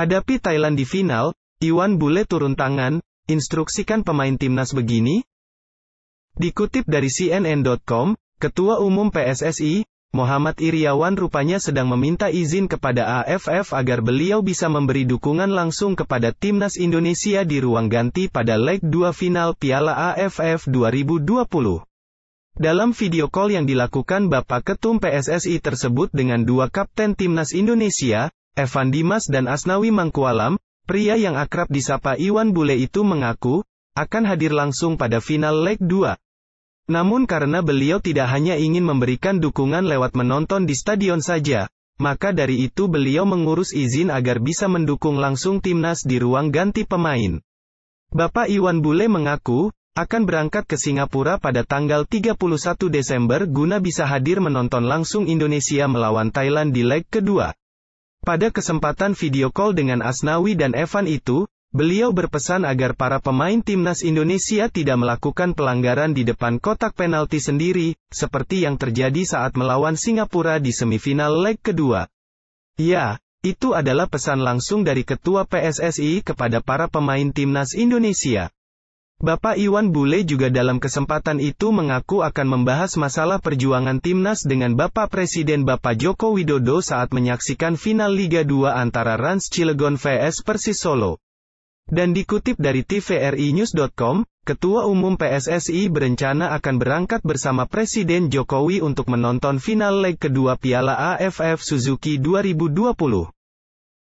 Hadapi Thailand di final, Iwan Bule turun tangan, instruksikan pemain timnas begini. Dikutip dari CNN.com, Ketua Umum PSSI, Muhammad Iriawan rupanya sedang meminta izin kepada AFF agar beliau bisa memberi dukungan langsung kepada timnas Indonesia di ruang ganti pada leg 2 final Piala AFF 2020. Dalam video call yang dilakukan Bapak Ketum PSSI tersebut dengan dua kapten timnas Indonesia, Evan Dimas dan Asnawi Mangkualam, pria yang akrab disapa Iwan Bule itu mengaku, akan hadir langsung pada final leg 2. Namun karena beliau tidak hanya ingin memberikan dukungan lewat menonton di stadion saja, maka dari itu beliau mengurus izin agar bisa mendukung langsung timnas di ruang ganti pemain. Bapak Iwan Bule mengaku, akan berangkat ke Singapura pada tanggal 31 Desember guna bisa hadir menonton langsung Indonesia melawan Thailand di leg kedua. Pada kesempatan video call dengan Asnawi dan Evan itu, beliau berpesan agar para pemain timnas Indonesia tidak melakukan pelanggaran di depan kotak penalti sendiri, seperti yang terjadi saat melawan Singapura di semifinal leg kedua. Ya, itu adalah pesan langsung dari Ketua PSSI kepada para pemain timnas Indonesia. Bapak Iwan Bule juga dalam kesempatan itu mengaku akan membahas masalah perjuangan timnas dengan Bapak Presiden Bapak Joko Widodo saat menyaksikan final Liga 2 antara Rans Cilegon vs Persis Solo. Dan dikutip dari tvrinews.com, Ketua Umum PSSI berencana akan berangkat bersama Presiden Jokowi untuk menonton final leg kedua Piala AFF Suzuki 2020.